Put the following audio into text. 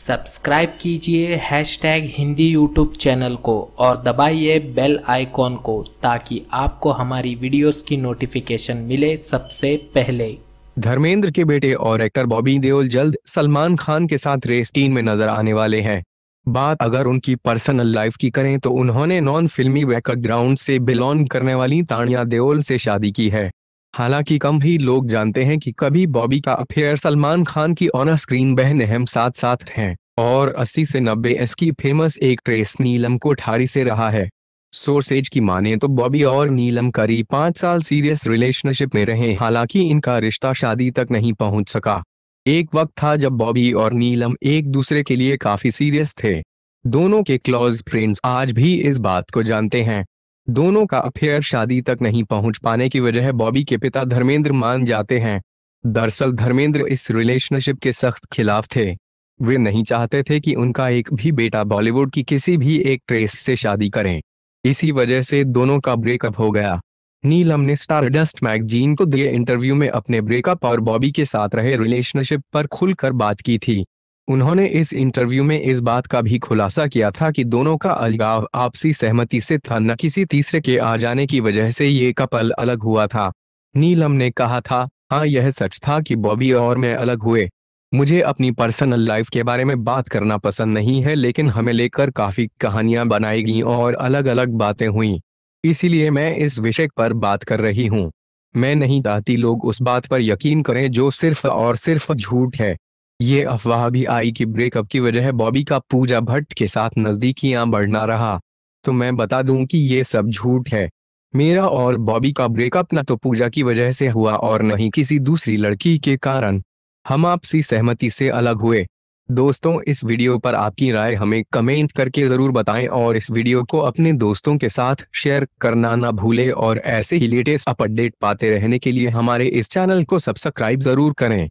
subscribe कीजिए hashtag Hindi YouTube channel को और दबाइए बेल आइकॉन को ताकि आपको हमारी वीडियोस की नोटिफिकेशन मिले सबसे पहले धर्मेंद्र के बेटे और एक्टर बॉबी देओल जल्द सलमान खान के साथ रेस टीम में नजर आने वाले हैं बात अगर उनकी पर्सनल लाइफ की करें तो उन्होंने नॉन फिल्मी बैकग्राउंड से बिलोंग करने वाली तानिया देओल से शादी की है हालांकि कम ही लोग जानते हैं कि कभी बॉबी का अफेयर सलमान खान की ऑन स्क्रीन बहन अहम साथ साथ हैं और 80 से 90 एस की फेमस एक ट्रेस नीलम कोठारी से रहा है सोर्सेज की माने तो बॉबी और नीलम करीब पांच साल सीरियस रिलेशनशिप में रहे हालांकि इनका रिश्ता शादी तक नहीं पहुंच सका एक वक्त था जब बॉबी और नीलम एक दूसरे के लिए काफी सीरियस थे दोनों के क्लोज फ्रेंड्स आज भी इस बात को जानते हैं दोनों का अफेयर शादी तक नहीं पहुंच पाने की वजह बॉबी के पिता धर्मेंद्र मान जाते हैं दरअसल धर्मेंद्र इस रिलेशनशिप के सख्त खिलाफ थे वे नहीं चाहते थे कि उनका एक भी बेटा बॉलीवुड की किसी भी एक ट्रेस से शादी करें इसी वजह से दोनों का ब्रेकअप हो गया नीलम ने स्टारडस्ट मैगजीन को दिए इंटरव्यू में अपने ब्रेकअप और बॉबी के साथ रहे रिलेशनशिप पर खुलकर बात की थी उन्होंने इस इंटरव्यू में इस बात का भी खुलासा किया था कि दोनों का अलगाव आपसी सहमति से था न किसी तीसरे के आ जाने की वजह से ये कपल अलग हुआ था नीलम ने कहा था हाँ यह सच था कि बॉबी और मैं अलग हुए मुझे अपनी पर्सनल लाइफ के बारे में बात करना पसंद नहीं है लेकिन हमें लेकर काफ़ी कहानियां बनाई गई और अलग अलग बातें हुई इसीलिए मैं इस विषय पर बात कर रही हूँ मैं नहीं चाहती लोग उस बात पर यकीन करें जो सिर्फ और सिर्फ झूठ है ये अफवाह भी आई कि ब्रेकअप की वजह बॉबी का पूजा भट्ट के साथ नजदीकियां बढ़ना रहा तो मैं बता दूं कि ये सब झूठ है मेरा और बॉबी का ब्रेकअप न तो पूजा की वजह से हुआ और न ही किसी दूसरी लड़की के कारण हम आपसी सहमति से अलग हुए दोस्तों इस वीडियो पर आपकी राय हमें कमेंट करके ज़रूर बताएं और इस वीडियो को अपने दोस्तों के साथ शेयर करना ना भूलें और ऐसे ही लेटेस्ट अपडेट पाते रहने के लिए हमारे इस चैनल को सब्सक्राइब ज़रूर करें